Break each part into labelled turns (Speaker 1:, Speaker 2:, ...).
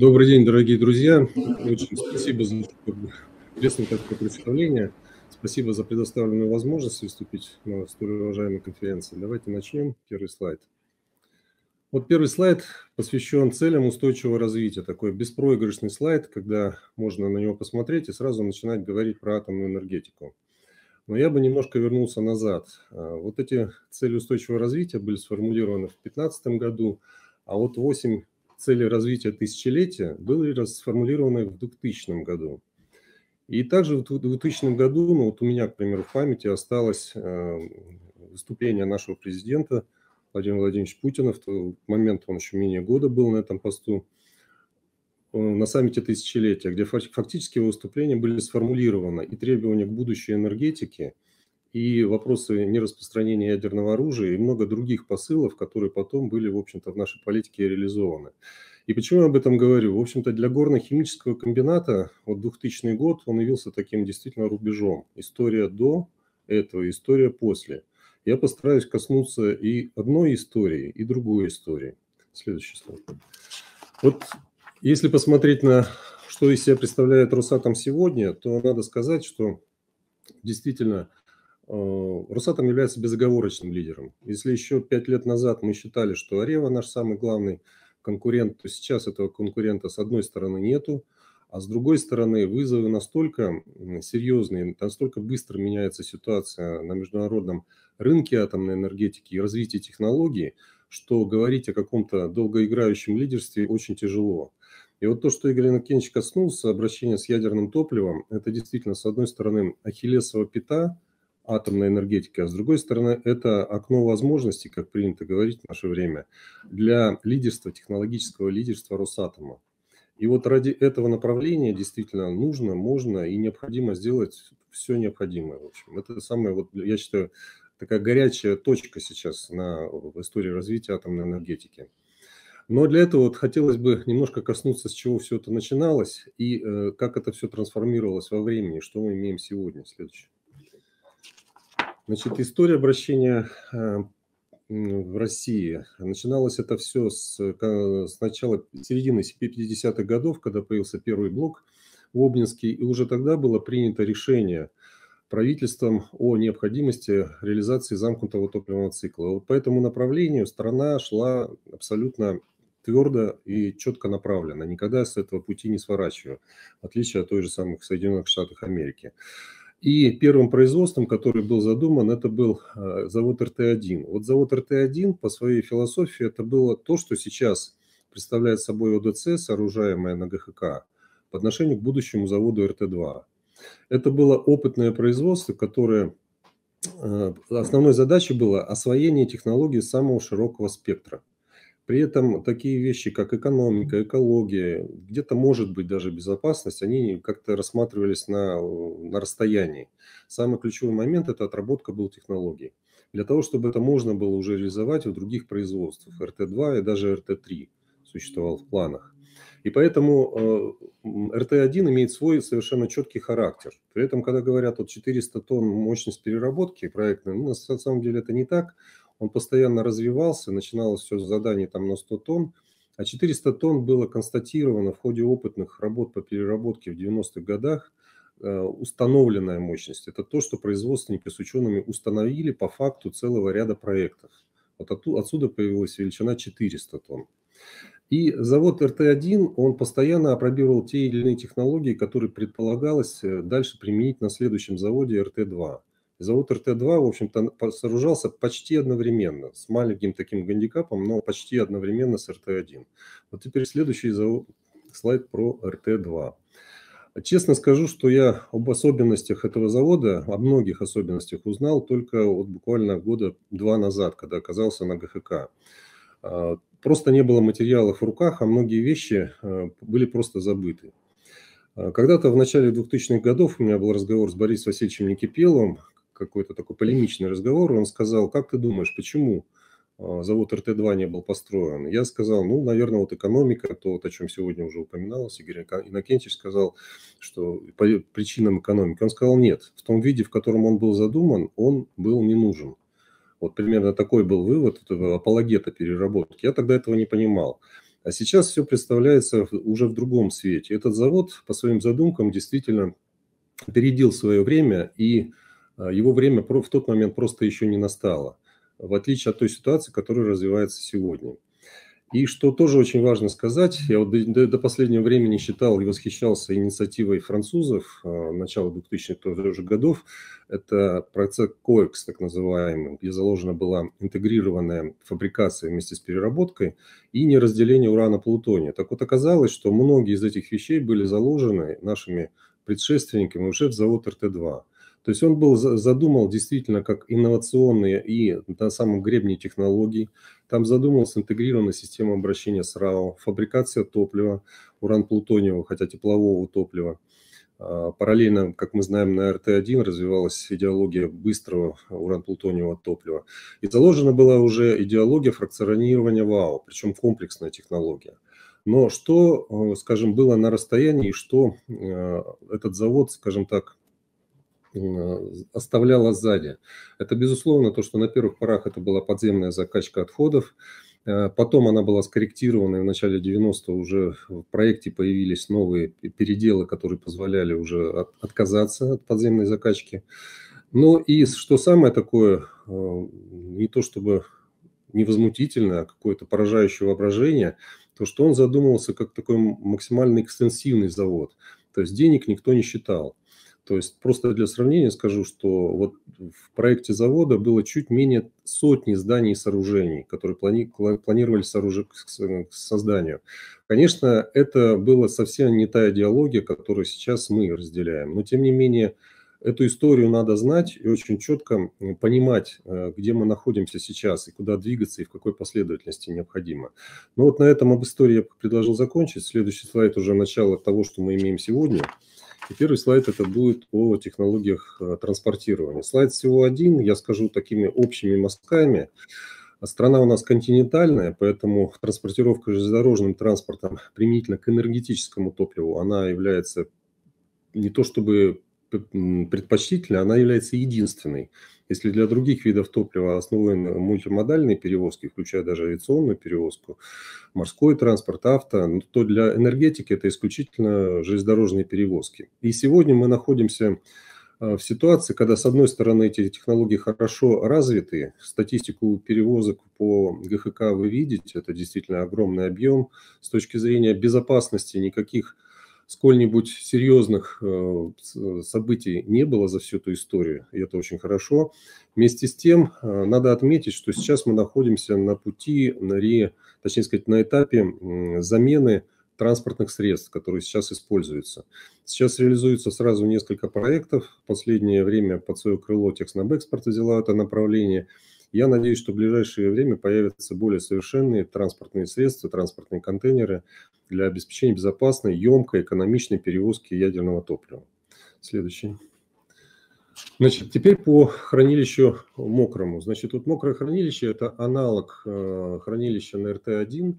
Speaker 1: Добрый день, дорогие друзья. Очень спасибо за интересное такое представление. Спасибо за предоставленную возможность выступить на столь уважаемой конференции. Давайте начнем. Первый слайд. Вот первый слайд посвящен целям устойчивого развития. Такой беспроигрышный слайд, когда можно на него посмотреть и сразу начинать говорить про атомную энергетику. Но я бы немножко вернулся назад. А, вот эти цели устойчивого развития были сформулированы в 2015 году, а вот 8 цели развития тысячелетия были сформулированы в 2000 году. И также в 2000 году, ну вот у меня, к примеру, в памяти осталось э, выступление нашего президента Владимира Владимировича Путина. В тот момент он еще менее года был на этом посту э, на саммите тысячелетия, где фактически его выступления были сформулированы и требования к будущей энергетике – и вопросы нераспространения ядерного оружия и много других посылов, которые потом были, в общем-то, в нашей политике реализованы. И почему я об этом говорю? В общем-то, для горно-химического комбината вот 2000 год, он явился таким действительно рубежом. История до этого, история после. Я постараюсь коснуться и одной истории, и другой истории. Следующий слайд. Вот если посмотреть на что из себя представляет Росатом сегодня, то надо сказать, что действительно Э, Росатом является безоговорочным лидером. Если еще пять лет назад мы считали, что Арева наш самый главный конкурент, то сейчас этого конкурента с одной стороны нету, а с другой стороны вызовы настолько серьезные, настолько быстро меняется ситуация на международном рынке атомной энергетики и развитии технологий, что говорить о каком-то долгоиграющем лидерстве очень тяжело. И вот то, что Игорь Иннокенович коснулся, обращение с ядерным топливом, это действительно, с одной стороны, ахиллесова пята – атомной энергетики, а с другой стороны, это окно возможностей, как принято говорить в наше время, для лидерства, технологического лидерства Росатома. И вот ради этого направления действительно нужно, можно и необходимо сделать все необходимое. В общем, это самое, вот, я считаю, такая горячая точка сейчас на, в истории развития атомной энергетики. Но для этого вот хотелось бы немножко коснуться, с чего все это начиналось и э, как это все трансформировалось во времени, что мы имеем сегодня. Следующее. Значит, история обращения э, в России. Начиналось это все с, с начала середины 50-х годов, когда появился первый блок в Обнинске, и уже тогда было принято решение правительством о необходимости реализации замкнутого топливного цикла. Вот по этому направлению страна шла абсолютно твердо и четко направлена, никогда с этого пути не сворачивая, в отличие от той же самых Соединенных Штатов Америки. И первым производством, который был задуман, это был э, завод РТ-1. Вот завод РТ-1 по своей философии это было то, что сейчас представляет собой ОДЦ, сооружаемое на ГХК, по отношению к будущему заводу РТ-2. Это было опытное производство, которое э, основной задачей было освоение технологии самого широкого спектра. При этом такие вещи, как экономика, экология, где-то может быть даже безопасность, они как-то рассматривались на, э, на расстоянии. Самый ключевой момент – это отработка был технологий. Для того, чтобы это можно было уже реализовать в других производствах, РТ-2 и даже РТ-3 существовал в планах. И поэтому э, РТ-1 имеет свой совершенно четкий характер. При этом, когда говорят, вот 400 тонн мощность переработки проектной, ну, на самом деле это не так он постоянно развивался, начиналось все с заданий там на 100 тонн, а 400 тонн было констатировано в ходе опытных работ по переработке в 90-х годах э, установленная мощность. Это то, что производственники с учеными установили по факту целого ряда проектов. Вот отсюда появилась величина 400 тонн. И завод РТ-1, он постоянно опробировал те или иные технологии, которые предполагалось э, дальше применить на следующем заводе РТ-2. Завод РТ-2, в общем-то, сооружался почти одновременно, с маленьким таким гандикапом, но почти одновременно с РТ-1. Вот теперь следующий завод, слайд про РТ-2. Честно скажу, что я об особенностях этого завода, о многих особенностях узнал только вот буквально года два назад, когда оказался на ГХК. А, просто не было материалов в руках, а многие вещи э, были просто забыты. А, когда-то в начале 2000-х годов у меня был разговор с Борисом Васильевичем Никипеловым, какой-то такой полемичный разговор, он сказал, как ты думаешь, почему а, завод РТ-2 не был построен? Я сказал, ну, наверное, вот экономика, то, вот, о чем сегодня уже упоминалось, Игорь Иннокентьевич сказал, что по причинам экономики. Он сказал, нет, в том виде, в котором он был задуман, он был не нужен. Вот примерно такой был вывод апологета переработки. Я тогда этого не понимал. А сейчас все представляется уже в другом свете. Этот завод по своим задумкам действительно опередил свое время и а, его время в тот момент просто еще не настало, в отличие от той ситуации, которая развивается сегодня. И что тоже очень важно сказать, я вот до, до последнего времени считал и восхищался инициативой французов а, начала 2000-х тоже годов. Это процесс COEX, так называемый, где заложена была интегрированная фабрикация вместе с переработкой и неразделение урана-плутония. Так вот оказалось, что многие из этих вещей были заложены нашими предшественниками уже в завод РТ-2. То есть он был задумал действительно как инновационные и на самом гребне технологий. Там задумалась интегрированная система обращения с РАО, фабрикация топлива, уран-плутониевого, хотя теплового топлива. А, параллельно, как мы знаем, на РТ-1 развивалась идеология быстрого уран-плутониевого топлива. И заложена была уже идеология фракционирования ВАО, причем комплексная технология. Но что, э, скажем, было на расстоянии, что э, этот завод, скажем так, оставляла сзади. Это, безусловно, то, что на первых порах это была подземная закачка отходов, э, Потом она была скорректирована, и в начале 90-х уже в проекте появились новые переделы, которые позволяли уже от, отказаться от подземной закачки. Но ну и что самое такое, э, не то чтобы невозмутительное, а какое-то поражающее воображение, то что он задумывался как такой максимально экстенсивный завод. То есть денег никто не считал. То есть просто для сравнения скажу, что вот в проекте завода было чуть менее сотни зданий и сооружений, которые плани планировали сооруж... Э, к созданию. Конечно, это была совсем не та идеология, которую сейчас мы разделяем, но тем не менее эту историю надо знать и очень четко понимать, э, где мы находимся сейчас и куда двигаться и в какой последовательности необходимо. Ну вот на этом об истории я предложил закончить. Следующий слайд уже начало того, что мы имеем сегодня. И первый слайд это будет о технологиях э, транспортирования. Слайд всего один, я скажу такими общими мазками. Страна у нас континентальная, поэтому транспортировка железнодорожным транспортом применительно к энергетическому топливу, она является не то чтобы предпочтительна, она является единственной. Если для других видов топлива основаны мультимодальные перевозки, включая даже авиационную перевозку, морской транспорт, авто, ну, то для энергетики это исключительно железнодорожные перевозки. И сегодня мы находимся э, в ситуации, когда, с одной стороны, эти технологии хорошо развиты, статистику перевозок по ГХК вы видите, это действительно огромный объем. С точки зрения безопасности никаких сколь-нибудь серьезных э, событий не было за всю эту историю, и это очень хорошо. Вместе с тем, э, надо отметить, что сейчас мы находимся на пути, на ре, точнее сказать, на этапе замены транспортных средств, которые сейчас используются. Сейчас реализуется сразу несколько проектов. В последнее время под свое крыло Техснабэкспорт взяла это направление – я надеюсь, что в ближайшее время появятся более совершенные транспортные средства, транспортные контейнеры для обеспечения безопасной, емкой, экономичной перевозки ядерного топлива. Следующий. Значит, теперь по хранилищу мокрому. Значит, вот мокрое хранилище – это аналог э, хранилища на РТ-1.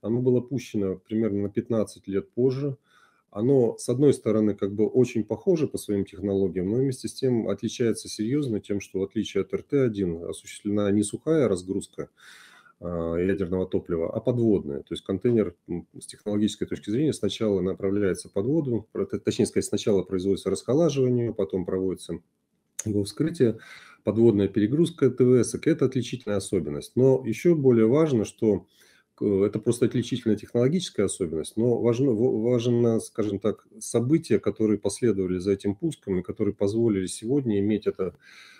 Speaker 1: Оно было пущено примерно на 15 лет позже – оно, с одной стороны, как бы очень похоже по своим технологиям, но вместе с тем отличается серьезно тем, что в отличие от РТ-1 осуществлена не сухая разгрузка а, ядерного топлива, а подводная. То есть контейнер с технологической точки зрения сначала направляется под воду, точнее сказать, сначала производится расхолаживание, потом проводится его вскрытие, подводная перегрузка ТВС, это отличительная особенность. Но еще более важно, что Э, это просто отличительная технологическая особенность, но важно, важно, скажем так, события, которые последовали за этим пуском и которые позволили сегодня иметь это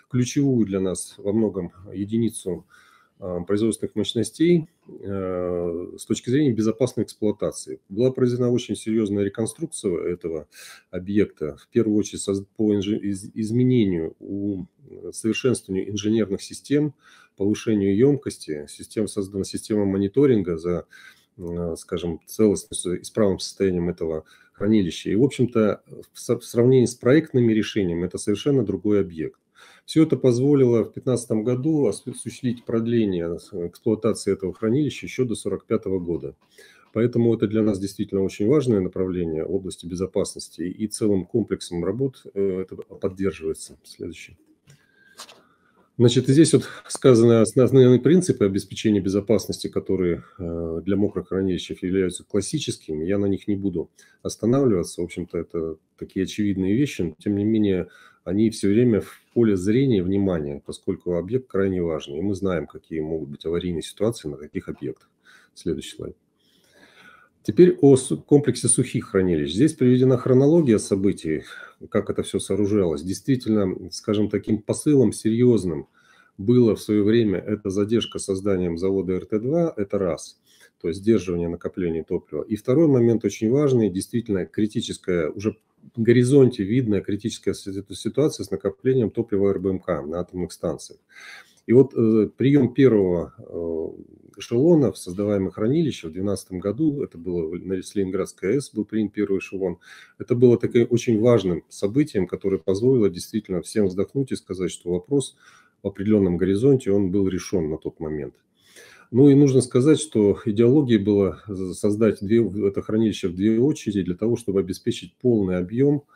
Speaker 1: ключевую для нас во многом единицу а, производственных мощностей э, с точки зрения безопасной эксплуатации. Была произведена очень серьезная реконструкция этого объекта, в первую очередь по изменению, э, совершенствованию инженерных систем, повышению емкости. Система создана система мониторинга за, э, скажем, целостностью, исправным состоянием этого хранилища. И, в общем-то, в сравнении с проектными решениями это совершенно другой объект. Все это позволило в 2015 году осуществить продление э, эксплуатации этого хранилища еще до 1945 года. Поэтому это для нас действительно очень важное направление в области безопасности и целым комплексом работ э, это поддерживается. Следующий. Значит, здесь вот сказаны основные принципы обеспечения безопасности, которые э, для мокрых хранилищ являются классическими. Я на них не буду останавливаться. В общем-то, это такие очевидные вещи, но тем не менее они все время в поле зрения внимания, поскольку объект крайне важный. И мы знаем, какие могут быть аварийные ситуации на таких объектах. Следующий слайд. Теперь о комплексе сухих хранилищ. Здесь приведена хронология событий, как это все сооружалось. Действительно, скажем, таким посылом серьезным было в свое время это задержка созданием завода РТ-2, это раз, то есть сдерживание накопления топлива. И второй момент очень важный, действительно критическая, уже в горизонте видная критическая ситуация с накоплением топлива РБМК на атомных станциях. И вот э, прием первого э, эшелона в создаваемое хранилище в 2012 году, это было на Ленинградской АЭС, был принят первый эшелон, это было таким очень важным событием, которое позволило действительно всем вздохнуть и сказать, что вопрос в определенном горизонте, он был решен на тот момент. Ну и нужно сказать, что идеологией было создать две, это хранилище в две очереди для того, чтобы обеспечить полный объем –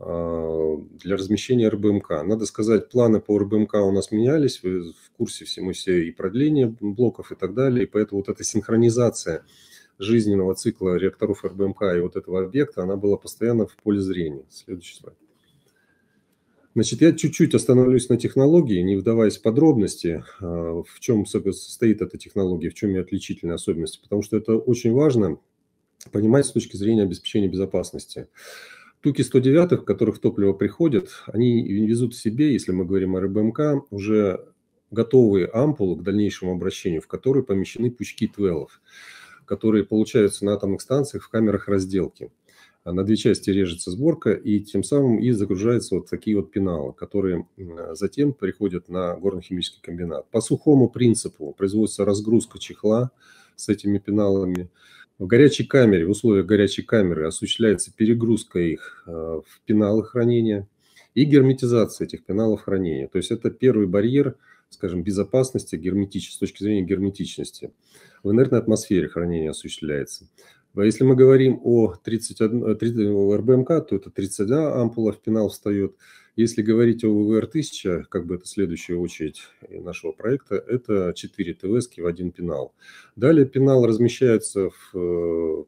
Speaker 1: Э, для размещения РБМК. Надо сказать, планы по РБМК у нас менялись, вы в курсе всему все и продление блоков и так далее, и поэтому вот эта синхронизация жизненного цикла реакторов РБМК и вот этого объекта, она была постоянно в поле зрения. Следующий слайд. Значит, я чуть-чуть остановлюсь на технологии, не вдаваясь в подробности, э, в чем состоит эта технология, в чем ее отличительные особенности, потому что это очень важно понимать с точки зрения обеспечения безопасности. Туки-109, в которых топливо приходит, они везут в себе, если мы говорим о РБМК, уже готовые ампулы к дальнейшему обращению, в которые помещены пучки твелов, которые получаются на атомных станциях в камерах разделки. А на две части режется сборка, и тем самым и загружаются вот такие вот пеналы, которые затем приходят на горно-химический комбинат. По сухому принципу производится разгрузка чехла с этими пеналами, в горячей камере, в условиях горячей камеры осуществляется перегрузка их э, в пеналы хранения и герметизация этих пеналов хранения. То есть это первый барьер, скажем, безопасности герметич, с точки зрения герметичности. В инертной атмосфере хранение осуществляется. А если мы говорим о 31, 30, э, РБМК, то это 31 ампула в пенал встает – если говорить о ВВР-1000, как бы это следующая очередь э, нашего проекта, это 4 твс в один пенал. Далее пенал размещается в э,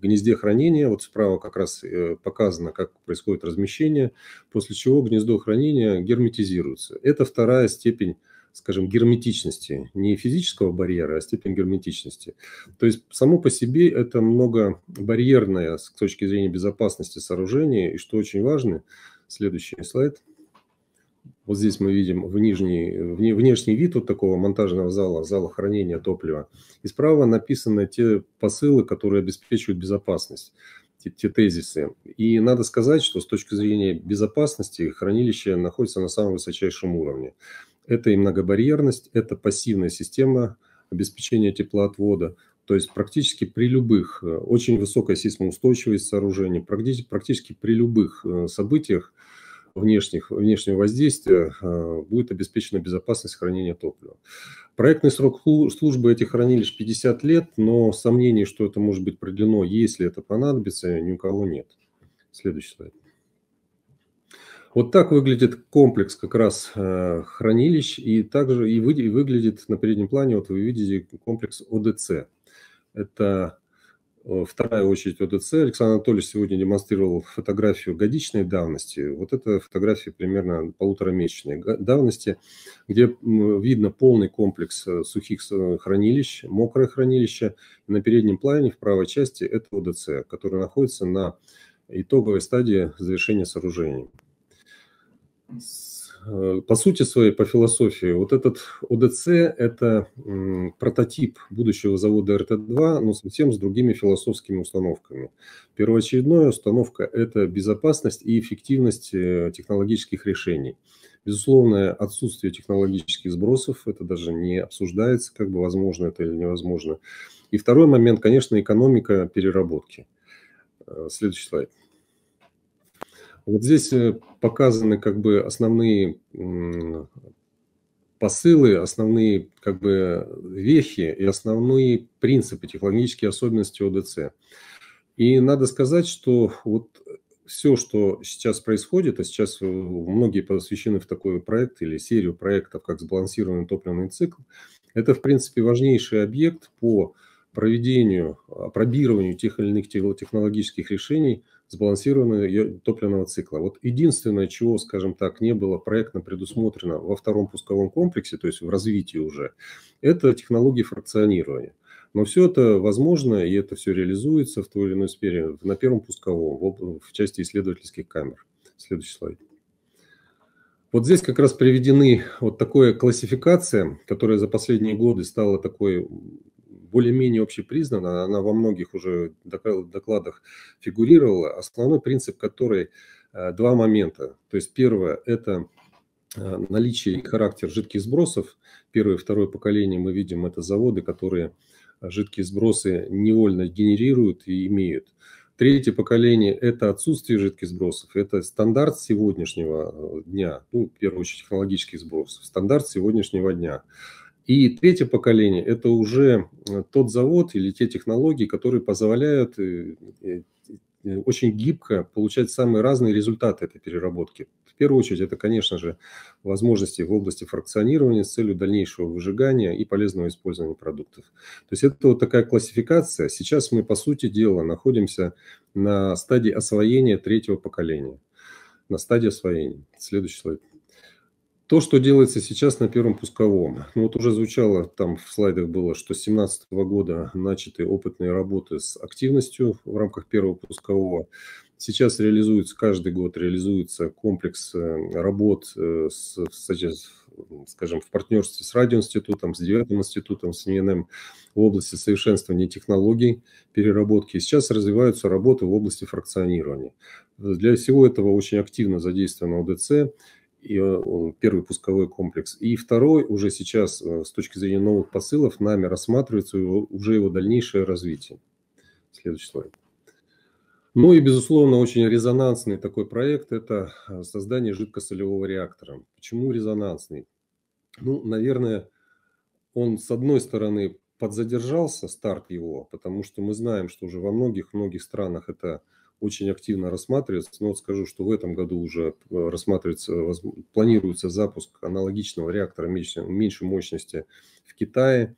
Speaker 1: гнезде хранения. Вот справа как раз э, показано, как происходит размещение, после чего гнездо хранения герметизируется. Это вторая степень скажем, герметичности, не физического барьера, а степень герметичности. То есть само по себе это много барьерное с точки зрения безопасности сооружения и что очень важно, Следующий слайд. Вот здесь мы видим внешний вне, внешний вид вот такого монтажного зала, зала хранения топлива. И справа написаны те посылы, которые обеспечивают безопасность, те, те тезисы. И надо сказать, что с точки зрения безопасности хранилище находится на самом высочайшем уровне. Это и многобарьерность, это пассивная система обеспечения теплоотвода, то есть практически при любых, э, очень высокая сейсмоустойчивость сооружений, практически при любых э, событиях внешних, внешнего воздействия э, будет обеспечена безопасность хранения топлива. Проектный срок службы этих хранилищ 50 лет, но сомнений, что это может быть продлено, если это понадобится, ни у кого нет. Следующий слайд. Вот так выглядит комплекс как раз э, хранилищ, и также и, вы, и выглядит на переднем плане, вот вы видите комплекс ОДЦ. Это Э, вторая очередь ОДЦ. Александр Анатольевич сегодня демонстрировал фотографию годичной давности. Вот это фотография примерно полуторамесячной давности, где видно полный комплекс э, сухих э, хранилищ, мокрое хранилище. На переднем плане в правой части это ОДЦ, который находится на итоговой стадии завершения сооружения. Э, по сути своей, по философии, вот этот ОДЦ – это прототип будущего завода РТ-2, но совсем с другими философскими установками. Первоочередная установка – это безопасность и эффективность э, технологических решений. Безусловное отсутствие технологических сбросов, это даже не обсуждается, как бы возможно это или невозможно. И второй момент, конечно, экономика переработки. Э, следующий слайд. Вот здесь э, показаны как бы основные посылы, основные как бы вехи и основные принципы, технологические особенности ОДЦ. И надо сказать, что вот все, что сейчас происходит, а сейчас э, многие посвящены в такой проект или серию проектов, как сбалансированный топливный цикл, это, в принципе, важнейший объект по проведению, опробированию а, тех или иных технологических решений – сбалансированного топливного цикла. Вот единственное, чего, скажем так, не было проектно предусмотрено во втором пусковом комплексе, то есть в развитии уже, это технологии фракционирования. Но все это возможно, и это все реализуется в той или иной сфере на первом пусковом, в, в части исследовательских камер. Следующий слайд. Вот здесь как раз приведены вот такая классификация, которая за последние годы стала такой более-менее общепризнана, она во многих уже докладах фигурировала, основной принцип которой э, два момента. То есть первое – это э, наличие и характер жидких сбросов. Первое и второе поколение мы видим – это заводы, которые э, жидкие сбросы невольно генерируют и имеют. Третье поколение – это отсутствие жидких сбросов, это стандарт сегодняшнего дня, ну, в первую очередь технологических сбросов, стандарт сегодняшнего дня. И третье поколение – это уже э, тот завод или те технологии, которые позволяют э, э, очень гибко получать самые разные результаты этой переработки. В первую очередь, это, конечно же, возможности в области фракционирования с целью дальнейшего выжигания и полезного использования продуктов. То есть это вот такая классификация. Сейчас мы, по сути дела, находимся на стадии освоения третьего поколения. На стадии освоения. Следующий слайд. То, что делается сейчас на первом пусковом. Ну вот уже звучало, там в слайдах было, что с 2017 года начаты опытные работы с активностью в рамках первого пускового. Сейчас реализуется, каждый год реализуется комплекс э, работ, э, с, скажем, в партнерстве с радиоинститутом, с девятым институтом, с ННМ в области совершенствования технологий переработки. Сейчас развиваются работы в области фракционирования. Для всего этого очень активно задействовано ОДЦ и э, первый пусковой комплекс. И второй уже сейчас э, с точки зрения новых посылов нами рассматривается уже его дальнейшее развитие. Следующий слайд. Ну и, безусловно, очень резонансный такой проект – это э, создание жидкосолевого реактора. Почему резонансный? Ну, наверное, он, с одной стороны, подзадержался, старт его, потому что мы знаем, что уже во многих-многих странах это – очень активно рассматривается. Но вот скажу, что в этом году уже э, рассматривается, э, планируется запуск аналогичного реактора меньшей, меньшей мощности в Китае.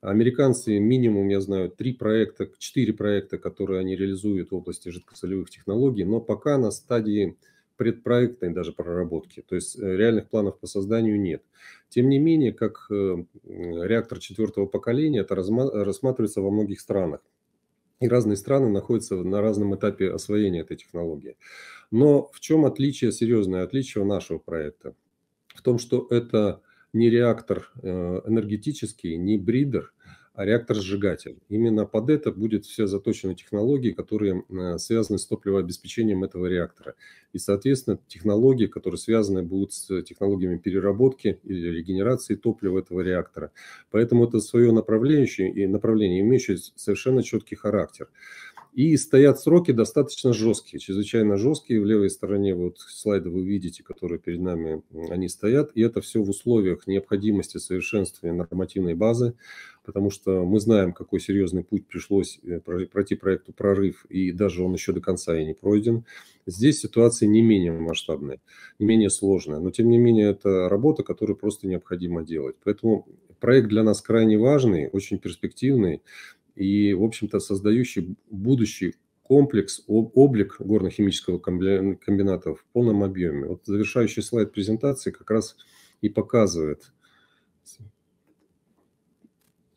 Speaker 1: Американцы минимум, я знаю, три проекта, четыре проекта, которые они реализуют в области жидкосолевых технологий, но пока на стадии предпроектной даже проработки, то есть э, реальных планов по созданию нет. Тем не менее, как реактор четвертого поколения, это рассматривается во многих странах и разные страны находятся на разном этапе освоения этой технологии. Но в чем отличие, серьезное отличие нашего проекта? В том, что это не реактор э, энергетический, не бридер, а реактор-сжигатель. Именно под это будет все заточены технологии, которые э, связаны с топливообеспечением этого реактора. И, соответственно, технологии, которые связаны будут с э, технологиями переработки или регенерации топлива этого реактора. Поэтому это свое направление, и направление имеющее совершенно четкий характер. И стоят сроки достаточно жесткие, чрезвычайно жесткие. В левой стороне вот слайда вы видите, которые перед нами, они стоят. И это все в условиях необходимости совершенствования нормативной базы, потому что мы знаем, какой серьезный путь пришлось э, пройти проекту «Прорыв», и даже он еще до конца и не пройден. Здесь ситуация не менее масштабная, не менее сложная, но тем не менее это работа, которую просто необходимо делать. Поэтому проект для нас крайне важный, очень перспективный, и, в общем-то, создающий будущий комплекс, облик горно-химического комбината в полном объеме. Вот завершающий слайд презентации как раз и показывает,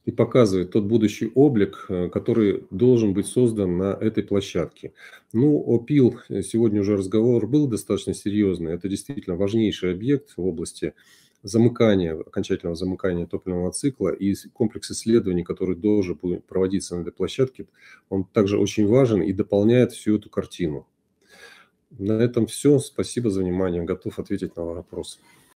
Speaker 1: и показывает тот будущий облик, э, который должен быть создан на этой площадке. Ну, ОПИЛ, э, сегодня уже разговор был достаточно серьезный, это действительно важнейший объект в области замыкания, окончательного замыкания топливного цикла и комплекс исследований, который должен проводиться на этой площадке, он также очень важен и дополняет всю эту картину. На этом все. Спасибо за внимание. Готов ответить на вопросы.